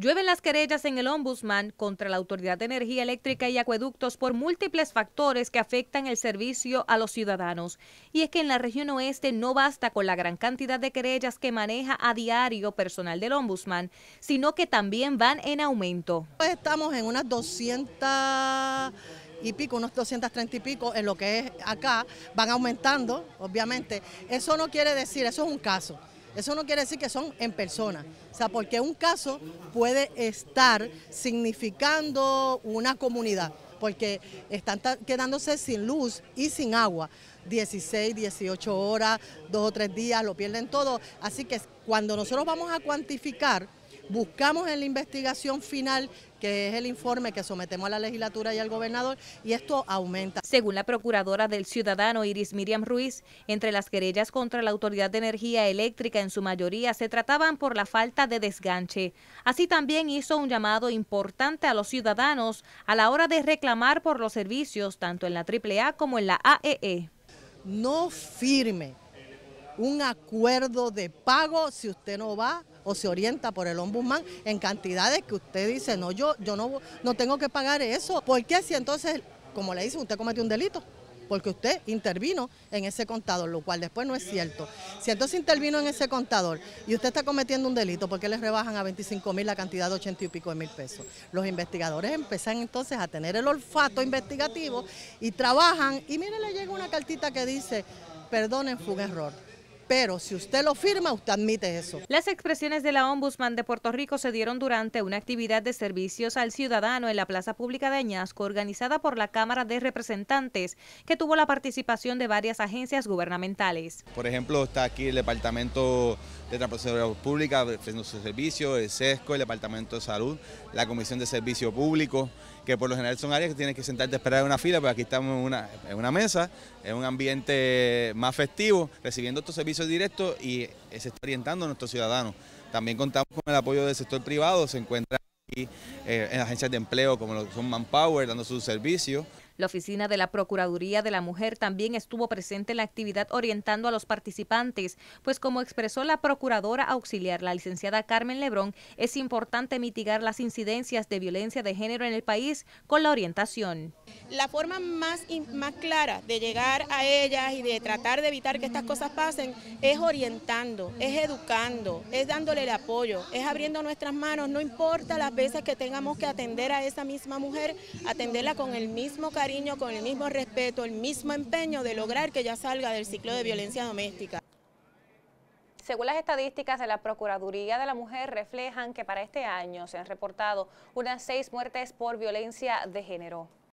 Llueven las querellas en el Ombudsman contra la Autoridad de Energía Eléctrica y Acueductos por múltiples factores que afectan el servicio a los ciudadanos. Y es que en la región oeste no basta con la gran cantidad de querellas que maneja a diario personal del Ombudsman, sino que también van en aumento. Pues estamos en unas 200 y pico, unos 230 y pico en lo que es acá, van aumentando, obviamente. Eso no quiere decir, eso es un caso. Eso no quiere decir que son en persona. O sea, porque un caso puede estar significando una comunidad, porque están quedándose sin luz y sin agua. 16, 18 horas, dos o tres días, lo pierden todo. Así que cuando nosotros vamos a cuantificar, Buscamos en la investigación final, que es el informe que sometemos a la legislatura y al gobernador, y esto aumenta. Según la procuradora del ciudadano Iris Miriam Ruiz, entre las querellas contra la Autoridad de Energía Eléctrica en su mayoría se trataban por la falta de desganche. Así también hizo un llamado importante a los ciudadanos a la hora de reclamar por los servicios tanto en la AAA como en la AEE. E. No firme un acuerdo de pago si usted no va o se orienta por el ombudsman en cantidades que usted dice, no, yo, yo no, no tengo que pagar eso. ¿Por qué si entonces, como le dice, usted cometió un delito? porque usted intervino en ese contador, lo cual después no es cierto. Si entonces intervino en ese contador y usted está cometiendo un delito, ¿por qué le rebajan a 25 mil la cantidad de 80 y pico de mil pesos? Los investigadores empiezan entonces a tener el olfato investigativo y trabajan y mire, le llega una cartita que dice, perdonen, fue un error pero si usted lo firma, usted admite eso. Las expresiones de la Ombudsman de Puerto Rico se dieron durante una actividad de servicios al ciudadano en la Plaza Pública de Añasco, organizada por la Cámara de Representantes, que tuvo la participación de varias agencias gubernamentales. Por ejemplo, está aquí el Departamento de Transporte Pública ofreciendo sus servicios, el SESCO, el Departamento de Salud, la Comisión de Servicio Público, que por lo general son áreas que tienes que sentarte a esperar en una fila, pero aquí estamos en una, en una mesa, en un ambiente más festivo, recibiendo estos servicios directo y eh, se está orientando a nuestros ciudadanos. También contamos con el apoyo del sector privado, se encuentra aquí eh, en agencias de empleo como lo son Manpower dando sus servicios. La oficina de la Procuraduría de la Mujer también estuvo presente en la actividad orientando a los participantes, pues como expresó la Procuradora Auxiliar, la licenciada Carmen Lebrón, es importante mitigar las incidencias de violencia de género en el país con la orientación. La forma más, más clara de llegar a ellas y de tratar de evitar que estas cosas pasen es orientando, es educando, es dándole el apoyo, es abriendo nuestras manos, no importa las veces que tengamos que atender a esa misma mujer, atenderla con el mismo cariño con el mismo respeto, el mismo empeño de lograr que ella salga del ciclo de violencia doméstica. Según las estadísticas de la Procuraduría de la Mujer, reflejan que para este año se han reportado unas seis muertes por violencia de género.